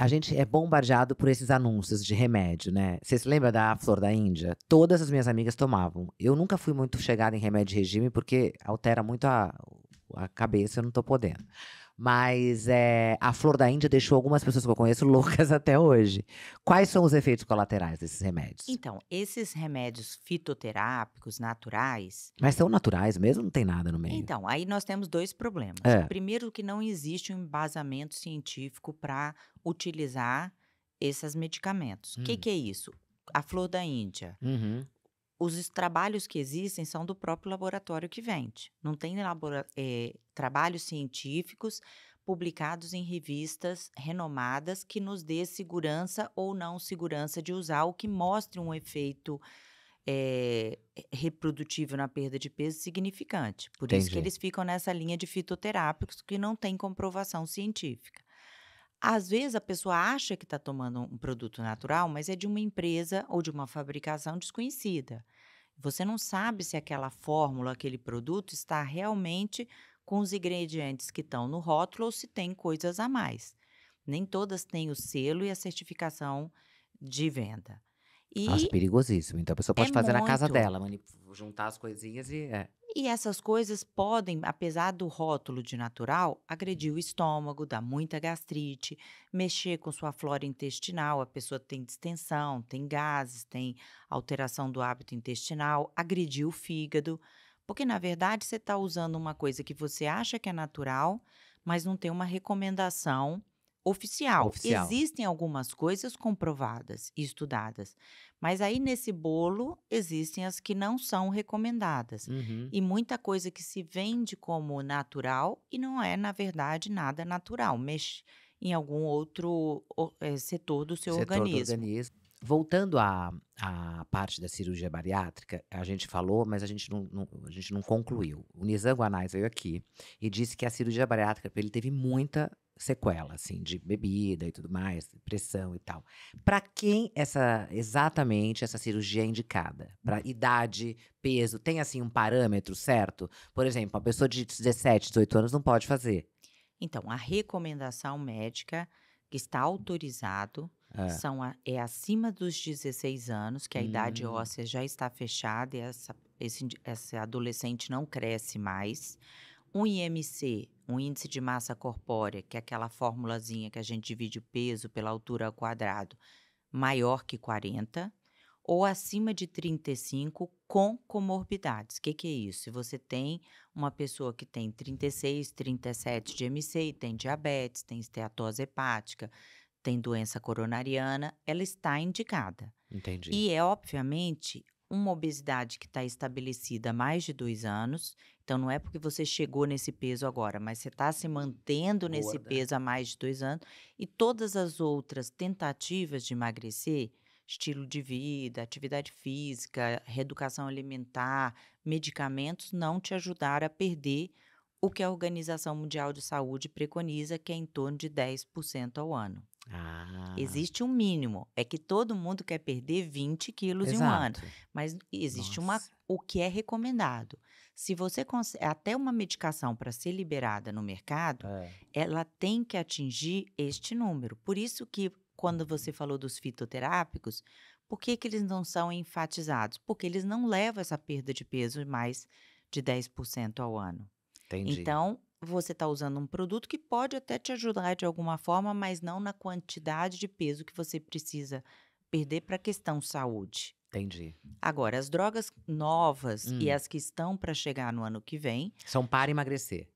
a gente é bombardeado por esses anúncios de remédio, né? Você se lembra da Flor da Índia? Todas as minhas amigas tomavam. Eu nunca fui muito chegada em remédio de regime porque altera muito a, a cabeça, eu não tô podendo. Mas é, a flor da Índia deixou algumas pessoas que eu conheço loucas até hoje. Quais são os efeitos colaterais desses remédios? Então, esses remédios fitoterápicos naturais. Mas são naturais mesmo? Não tem nada no meio. Então, aí nós temos dois problemas. É. Primeiro, que não existe um embasamento científico para utilizar esses medicamentos. O hum. que, que é isso? A flor da Índia. Uhum os trabalhos que existem são do próprio laboratório que vende. Não tem é, trabalhos científicos publicados em revistas renomadas que nos dê segurança ou não segurança de usar, o que mostre um efeito é, reprodutivo na perda de peso significante. Por Entendi. isso que eles ficam nessa linha de fitoterápicos que não tem comprovação científica. Às vezes a pessoa acha que está tomando um produto natural, mas é de uma empresa ou de uma fabricação desconhecida. Você não sabe se aquela fórmula, aquele produto está realmente com os ingredientes que estão no rótulo ou se tem coisas a mais. Nem todas têm o selo e a certificação de venda. E Acho perigosíssimo. Então a pessoa é pode é fazer muito. na casa dela, juntar as coisinhas e. É. E essas coisas podem, apesar do rótulo de natural, agredir o estômago, dar muita gastrite, mexer com sua flora intestinal, a pessoa tem distensão, tem gases, tem alteração do hábito intestinal, agredir o fígado, porque na verdade você está usando uma coisa que você acha que é natural, mas não tem uma recomendação Oficial. Oficial. Existem algumas coisas comprovadas e estudadas, mas aí nesse bolo existem as que não são recomendadas. Uhum. E muita coisa que se vende como natural e não é, na verdade, nada natural. Mexe em algum outro é, setor do seu setor organismo. Do organismo. Voltando à, à parte da cirurgia bariátrica, a gente falou, mas a gente não, não a gente não concluiu. O Nizam Guanais veio aqui e disse que a cirurgia bariátrica para ele teve muita sequela, assim, de bebida e tudo mais, depressão e tal. Para quem essa exatamente essa cirurgia é indicada? Para idade, peso, tem assim um parâmetro certo? Por exemplo, a pessoa de 17, 18 anos não pode fazer. Então, a recomendação médica que está autorizado é. São a, é acima dos 16 anos, que a hum. idade óssea já está fechada e essa, esse, esse adolescente não cresce mais. Um IMC, um índice de massa corpórea, que é aquela formulazinha que a gente divide o peso pela altura ao quadrado, maior que 40 ou acima de 35 com comorbidades. O que, que, é isso? Se você tem uma pessoa que tem 36, 37 de e tem diabetes, tem esteatose hepática, tem doença coronariana, ela está indicada. Entendi. E é, obviamente, uma obesidade que está estabelecida há mais de dois anos. Então, não é porque você chegou nesse peso agora, mas você está se mantendo nesse né? peso há mais de dois anos. E todas as outras tentativas de emagrecer, estilo de vida, atividade física, reeducação alimentar, medicamentos, não te ajudaram a perder o que a Organização Mundial de Saúde preconiza, que é em torno de 10% ao ano. Ah. Existe um mínimo. É que todo mundo quer perder 20 quilos Exato. em um ano. Mas existe uma, o que é recomendado. Se você consegue. Até uma medicação para ser liberada no mercado, é. ela tem que atingir este número. Por isso que, quando uhum. você falou dos fitoterápicos, por que, que eles não são enfatizados? Porque eles não levam essa perda de peso mais de 10% ao ano. Entendi. Então, você está usando um produto que pode até te ajudar de alguma forma, mas não na quantidade de peso que você precisa perder para a questão saúde. Entendi. Agora, as drogas novas hum. e as que estão para chegar no ano que vem. São para emagrecer.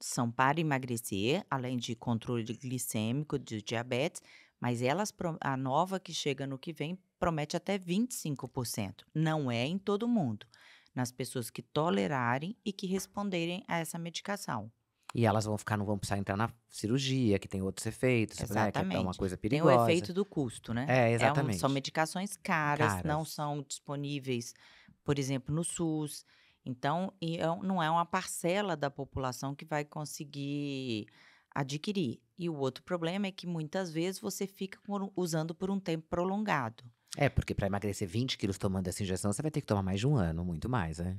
São para emagrecer, além de controle glicêmico, de diabetes, mas elas, a nova que chega no que vem promete até 25%. Não é em todo mundo, nas pessoas que tolerarem e que responderem a essa medicação. E elas vão ficar, não vão precisar entrar na cirurgia, que tem outros efeitos, exatamente. Né, que é uma coisa perigosa. Tem o efeito do custo, né? É, exatamente. É um, são medicações caras, caras, não são disponíveis, por exemplo, no SUS. Então, é não é uma parcela da população que vai conseguir adquirir. E o outro problema é que muitas vezes você fica usando por um tempo prolongado. É, porque para emagrecer 20 quilos tomando essa injeção, você vai ter que tomar mais de um ano, muito mais, né?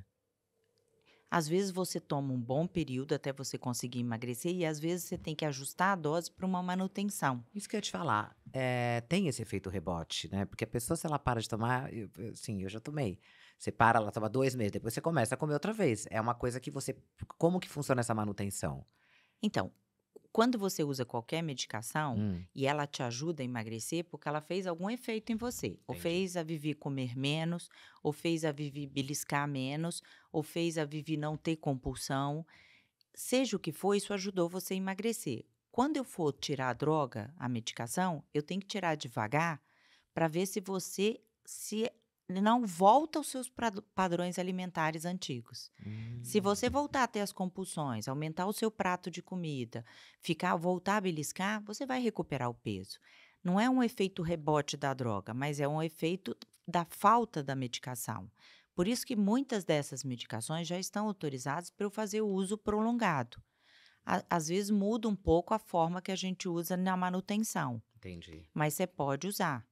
Às vezes você toma um bom período até você conseguir emagrecer e às vezes você tem que ajustar a dose para uma manutenção. Isso que eu ia te falar. É, tem esse efeito rebote, né? Porque a pessoa, se ela para de tomar, eu, sim, eu já tomei. Você para, ela toma dois meses, depois você começa a comer outra vez. É uma coisa que você. Como que funciona essa manutenção? Então, quando você usa qualquer medicação hum. e ela te ajuda a emagrecer porque ela fez algum efeito em você. Entendi. Ou fez a Vivi comer menos, ou fez a Vivi beliscar menos, ou fez a Vivi não ter compulsão. Seja o que for, isso ajudou você a emagrecer. Quando eu for tirar a droga, a medicação, eu tenho que tirar devagar para ver se você se não volta aos seus padrões alimentares antigos. Hum. Se você voltar a ter as compulsões, aumentar o seu prato de comida, ficar voltar a beliscar, você vai recuperar o peso. Não é um efeito rebote da droga, mas é um efeito da falta da medicação. Por isso que muitas dessas medicações já estão autorizadas para eu fazer o uso prolongado. À, às vezes muda um pouco a forma que a gente usa na manutenção. Entendi. Mas você pode usar.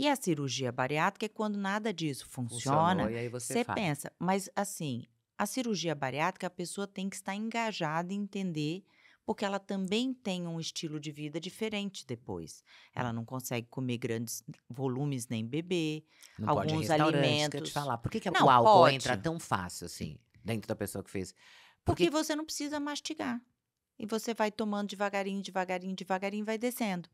E a cirurgia bariátrica é quando nada disso funciona. Funcionou, e aí você, faz. pensa, mas assim, a cirurgia bariátrica a pessoa tem que estar engajada e entender porque ela também tem um estilo de vida diferente depois. Ela não consegue comer grandes volumes nem beber, não alguns pode ir alimentos. Quer te falar, por que, que não, o álcool pode. entra tão fácil assim dentro da pessoa que fez? Porque... porque você não precisa mastigar. E você vai tomando devagarinho, devagarinho, devagarinho, vai descendo.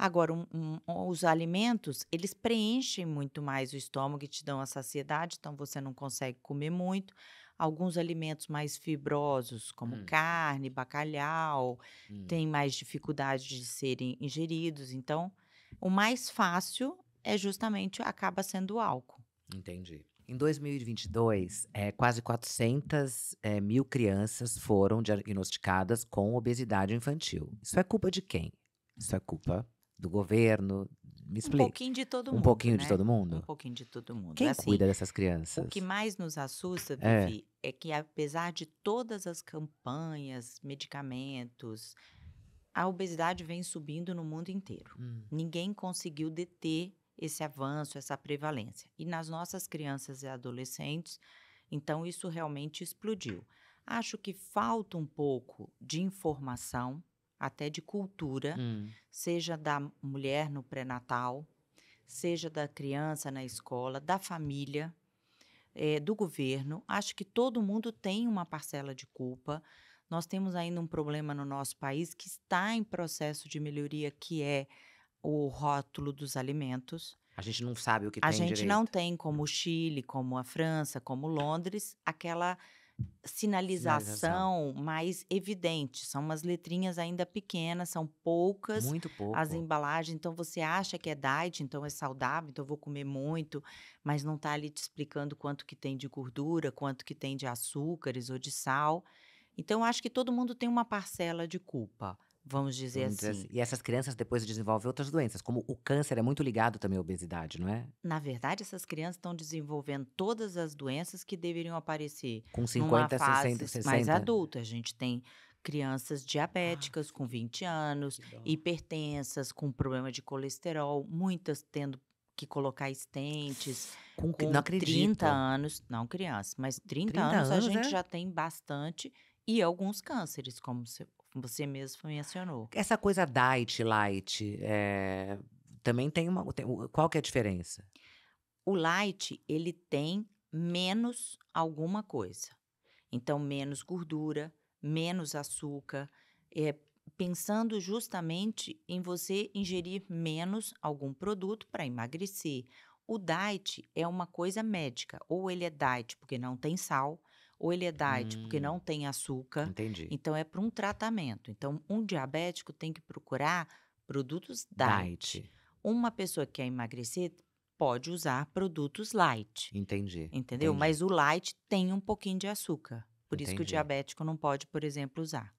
Agora, um, um, os alimentos, eles preenchem muito mais o estômago e te dão a saciedade, então você não consegue comer muito. Alguns alimentos mais fibrosos, como hum. carne, bacalhau, hum. têm mais dificuldade de serem ingeridos. Então, o mais fácil é justamente acaba sendo o álcool. Entendi. Em 2022, é, eh, quase 400 é, eh, mil crianças foram diagnosticadas com obesidade infantil. Isso é culpa de quem? Isso é culpa do governo? Me explica. Um pouquinho de todo um mundo. Um pouquinho né? de todo mundo? Um pouquinho de todo mundo. Quem assim, cuida dessas crianças? O que mais nos assusta, é. Vivi, é. é que apesar de todas as campanhas, medicamentos, a obesidade vem subindo no mundo inteiro. Hum. Ninguém conseguiu deter esse avanço, essa prevalência. E nas nossas crianças e adolescentes, então isso realmente explodiu. Acho que falta um pouco de informação até de cultura, hum. seja da mulher no pré-natal, seja da criança na escola, da família, é, do governo. Acho que todo mundo tem uma parcela de culpa. Nós temos ainda um problema no nosso país que está em processo de melhoria, que é o rótulo dos alimentos. A gente não sabe o que a tem A gente direito. não tem, como o Chile, como a França, como Londres, aquela sinalização, sinalização, mais evidente. São umas letrinhas ainda pequenas, são poucas. Muito pouco. As embalagens, então você acha que é diet, então é saudável, então eu vou comer muito, mas não está ali te explicando quanto que tem de gordura, quanto que tem de açúcares ou de sal. Então eu acho que todo mundo tem uma parcela de culpa vamos dizer vamos assim. Dizer, assim. e essas crianças depois desenvolvem outras doenças, como o câncer é muito ligado também à obesidade, não é? Na verdade, essas crianças estão desenvolvendo todas as doenças que deveriam aparecer. Com 50, 60, 60. Mais adulta, a gente tem crianças diabéticas ah, com 20 anos, hipertensas, com problema de colesterol, muitas tendo que colocar estentes. Com, com não 30 anos, não criança, mas 30, 30 anos, anos, a gente é? já tem bastante e alguns cânceres, como você mesmo mencionou. Essa coisa diet, light, é, também tem uma. Tem, qual que é a diferença? O light, ele tem menos alguma coisa. Então, menos gordura, menos açúcar, é, pensando justamente em você ingerir menos algum produto para emagrecer. O diet é uma coisa médica, ou ele é diet porque não tem sal, ou ele é diet hum, porque não tem açúcar. Entendi. Então é para um tratamento. Então um diabético tem que procurar produtos diet. diet. Uma pessoa que quer emagrecer pode usar produtos light. Entendi. Entendeu? Entendi. Mas o light tem um pouquinho de açúcar. Por Entendi. isso que o diabético não pode, por exemplo, usar.